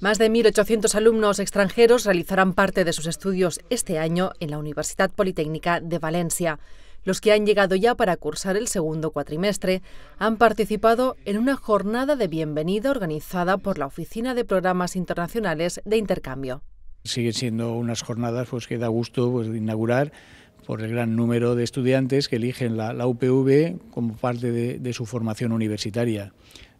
Más de 1.800 alumnos extranjeros realizarán parte de sus estudios este año en la Universidad Politécnica de Valencia. Los que han llegado ya para cursar el segundo cuatrimestre han participado en una jornada de bienvenida organizada por la Oficina de Programas Internacionales de Intercambio. Siguen siendo unas jornadas pues, que da gusto pues, inaugurar por el gran número de estudiantes que eligen la, UPV como parte de su formación universitaria.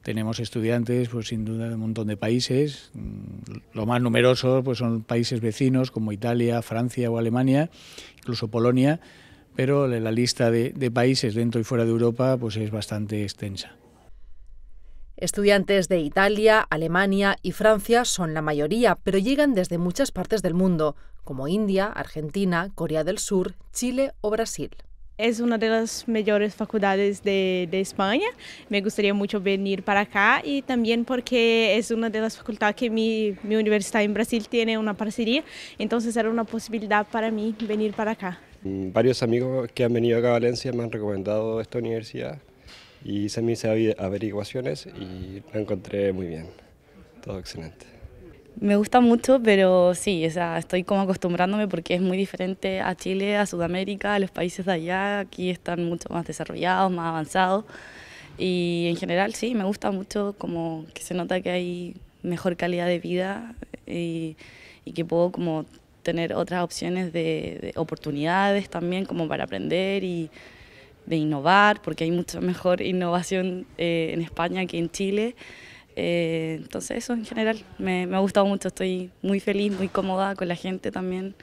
Tenemos estudiantes, pues sin duda, de un montón de países. Mm, lo más numeroso pues, son países vecinos como Italia, Francia o Alemania, incluso Polonia, pero la lista de, países dentro y fuera de Europa pues, es bastante extensa. Estudiantes de Italia, Alemania y Francia son la mayoría, pero llegan desde muchas partes del mundo, como India, Argentina, Corea del Sur, Chile o Brasil es una de las mejores facultades de, España. Me gustaría mucho venir para acá y también porque es una de las facultades que mi, mi, universidad en Brasil tiene una parcería, entonces era una posibilidad para mí venir para acá. Mm, varios amigos que han venido acá a Valencia me han recomendado esta universidad y se me hicieron averiguaciones y la encontré muy bien, todo excelente. Me gusta mucho, pero sí, o estoy como acostumbrándome porque es muy diferente a Chile, a Sudamérica, a los países de allá. Aquí están mucho más desarrollados, más avanzados. Y en general, sí, me gusta mucho como que se nota que hay mejor calidad de vida eh, y, que puedo como tener otras opciones de, oportunidades también como para aprender y de innovar, porque hay mucha mejor innovación eh, en España que en Chile. Eh, entonces eso en general, me, ha gustado mucho, estoy muy feliz, muy cómoda con la gente también.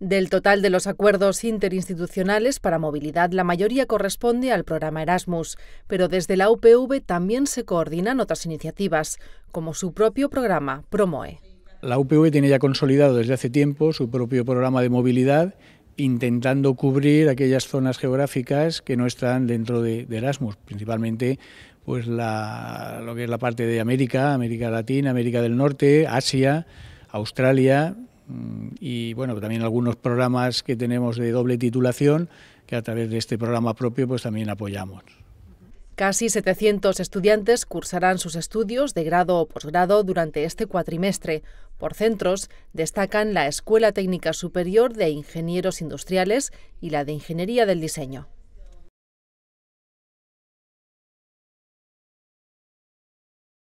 Del total de los acuerdos interinstitucionales para movilidad, la mayoría corresponde al programa Erasmus, pero desde la UPV también se coordinan otras iniciativas, como su propio programa Promoe. La UPV tiene ya consolidado desde hace tiempo su propio programa de movilidad, intentando cubrir aquellas zonas geográficas que no están dentro de Erasmus, principalmente pues la, lo que es la parte de América, América Latina, América del Norte, Asia, Australia mm, y bueno, también algunos programas que tenemos de doble titulación que a través de este programa propio pues también apoyamos. Casi 700 estudiantes cursarán sus estudios de grado o posgrado durante este cuatrimestre. Por centros destacan la Escuela Técnica Superior de Ingenieros Industriales y la de Ingeniería del Diseño.